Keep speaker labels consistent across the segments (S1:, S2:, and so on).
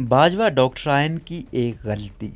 S1: Bajwa doctrine की एक गलती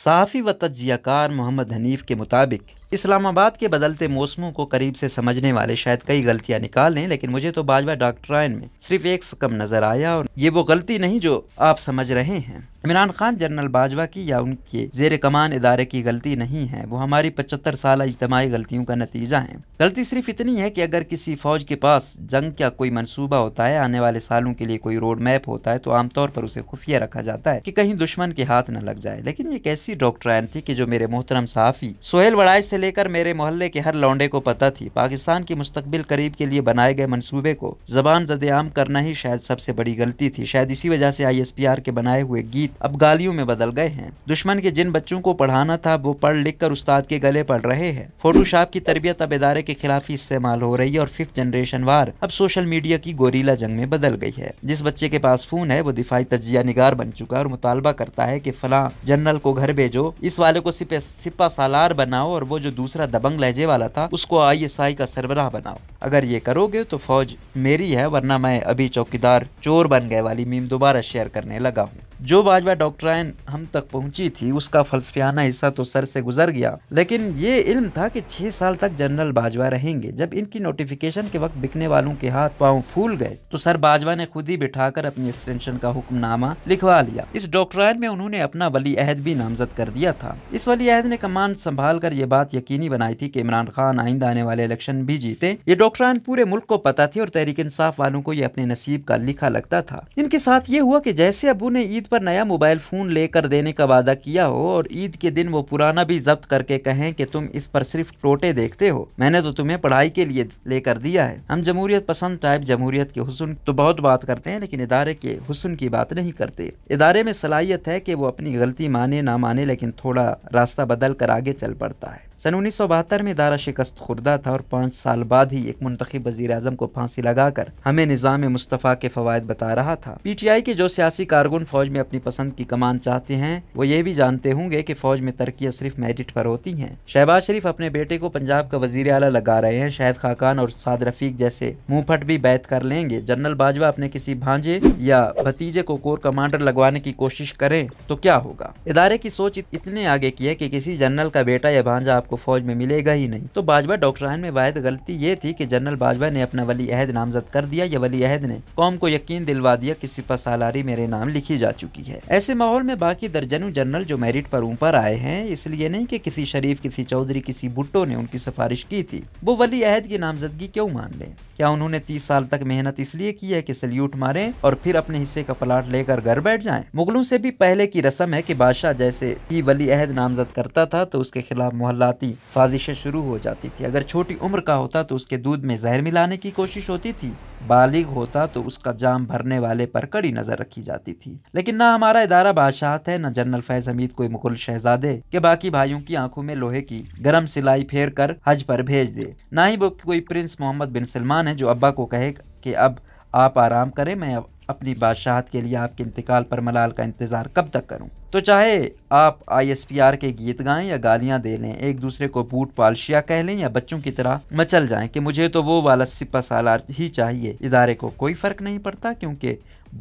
S1: साफ़ी व तजियाकार मोहम्मद हनीफ के मुताबिक इस्लामाबाद के बदलते मौसमों को करीब से समझने वाले शायद कई गलतियां निकाल लें लेकिन मुझे तो बाजवा डॉक्टर में सिर्फ एक कम नज़र आया और ये वो गलती नहीं जो आप समझ रहे हैं इमरान खान जनरल बाजवा की या उनके जेर कमान इदारे की गलती नहीं है वो हमारी पचहत्तर साल इजतमाही गलतियों का नतीजा है गलती सिर्फ इतनी है कि अगर किसी फौज के पास जंग का कोई मनसूबा होता है आने वाले सालों के लिए कोई रोड मैप होता है तो आमतौर पर उसे खुफिया रखा जाता है कि कहीं दुश्मन के हाथ न लग जाए लेकिन ये कैसी डॉक्टर थी कि जो मेरे मोहतरम साफ़ी सोहेल वड़ाई से लेकर मेरे मोहल्ले के हर लौंडे को पता थी पाकिस्तान की मुस्तबिल करीब के लिए बनाए गए मनसूबे को जबान जदेआम करना ही शायद सबसे बड़ी गलती थी शायद इसी वजह से आईएसपीआर के बनाए हुए गीत अब गालियों में बदल गए हैं दुश्मन के जिन बच्चों को पढ़ाना था वो पढ़ लिख कर उस्ताद के गले पड़ रहे हैं फोटोशॉप की तरबियत अब इदारे के खिलाफ ही इस्तेमाल हो रही है और फिफ्थ जनरेशन वार अब सोशल मीडिया की गोरीला जंग में बदल गई है जिस बच्चे के पास फोन है वो दिफाई तजिया निगार बन चुका है और मुतालबा करता है की फला जनरल को घर भेजो इस वाले को सिपा सालार बनाओ और वो जो जो दूसरा दबंग लहजे वाला था उसको आईएसआई का सरबराह बनाओ अगर ये करोगे तो फौज मेरी है वरना मैं अभी चौकीदार चोर बन गए वाली मीम दोबारा शेयर करने लगा हूँ जो बाजवा डॉक्ट्राइन हम तक पहुंची थी उसका फलसफियाना हिस्सा तो सर से गुजर गया लेकिन ये इल्म था कि छह साल तक जनरल बाजवा रहेंगे जब इनकी नोटिफिकेशन के वक्त बिकने वालों के हाथ पाँव फूल गए तो सर बाजवा ने खुद ही बिठाकर अपनी एक्सटेंशन का हुक्मनामा लिखवा लिया इस डॉक्ट्राइन में उन्होंने अपना वली अहद भी नामजद कर दिया था इस वली अहद ने कमान संभाल कर ये बात यकीनी बनाई थी की इमरान खान आइंदा आने वाले इलेक्शन भी जीते ये डॉक्ट्राइन पूरे मुल्क को पता थी और तहरीक इंसाफ वालों को ये अपने नसीब का लिखा लगता था इनके साथ ये हुआ की जैसे अबू ने ईद पर नया मोबाइल फ़ोन लेकर देने का वादा किया हो और ईद के दिन वो पुराना भी जब्त करके कहें कि तुम इस पर सिर्फ टोटे देखते हो मैंने तो तुम्हें पढ़ाई के लिए लेकर दिया है हम जमहूरियत पसंद टाइप तो जमहूरियत के हुसन तो बहुत बात करते हैं लेकिन इदारे के हुसन की बात नहीं करते इदारे में सलाहियत है कि वो अपनी गलती माने ना माने लेकिन थोड़ा रास्ता बदल कर आगे चल पड़ता है सन उन्नीस सौ बहत्तर में दारा शिकस्त खुर्दा था और पाँच साल बाद ही एक मुंतब वजी अजम को फांसी लगाकर हमें निज़ाम मुस्तफ़ा के फवायद बता रहा था पी टी आई के जो सियासी कारकुन फौज में अपनी पसंद की कमान चाहते हैं वो ये भी जानते होंगे की फौज में तरक्या सिर्फ मेरिट पर होती है शहबाज शरीफ अपने बेटे को पंजाब का वजीर अला लगा रहे हैं शाहिद खाकान और साद रफीक जैसे मुँह फट भी बैत कर लेंगे जनरल बाजवा अपने किसी भांजे या भतीजे को कोर कमांडर लगवाने की कोशिश करें तो क्या होगा इदारे की सोच इतने आगे की है की किसी जनरल का बेटा या भांजा आप आपको फौज में मिलेगा ही नहीं तो बाजवा डॉक्टर में वायद गलती ये थी की जनरल बाजवा ने अपना वली अहद नामजद कर दिया या वली अहद ने कौम को यकीन दिलवा दिया की सिपा सालारी मेरे नाम लिखी जा चुकी है ऐसे माहौल में बाकी दर्जनों जनरल जो मेरिट पर ऊपर आए हैं इसलिए नहीं की किसी शरीफ किसी चौधरी किसी भुट्टो ने उनकी सिफारिश की थी वो वली अहद की नामजदगी क्यों मान ले क्या उन्होंने तीस साल तक मेहनत इसलिए की है कि सल्यूट मारे और फिर अपने हिस्से का प्लाट लेकर घर बैठ जाएं? मुगलों से भी पहले की रस्म है कि बादशाह जैसे ही वली अहद नामजद करता था तो उसके खिलाफ मोहल्लात जाती साजिशें शुरू हो जाती थी अगर छोटी उम्र का होता तो उसके दूध में जहर मिलाने की कोशिश होती थी बालिग होता तो उसका जाम भरने वाले पर कड़ी नजर रखी जाती थी लेकिन ना हमारा इदारा बादशाह है न जनरल फैज हमीद कोई मुकुल शहजादे के बाकी भाइयों की आंखों में लोहे की गर्म सिलाई फेर कर हज पर भेज दे ना ही वो कोई प्रिंस मोहम्मद बिन सलमान है जो अब्बा को कहे कि अब आप आराम करें मैं अपनी बादशाहत के लिए आपके इंतकाल पर मलाल का इंतज़ार कब तक करूँ तो चाहे आप आईएसपीआर के गीत गाएं या गालियां दे लें एक दूसरे को बूट पालशिया कह लें या बच्चों की तरह मचल जाएं कि मुझे तो वो वाला सिपा सालार ही चाहिए इदारे को कोई फ़र्क नहीं पड़ता क्योंकि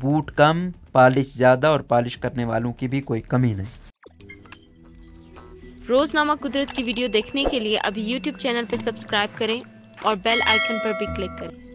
S1: बूट कम पालिश ज़्यादा और पालिश करने वालों की भी कोई कमी नहीं रोज़नामा कुदरत की वीडियो देखने के लिए अभी यूट्यूब चैनल पर सब्सक्राइब करें और बेल आइकन पर भी क्लिक करें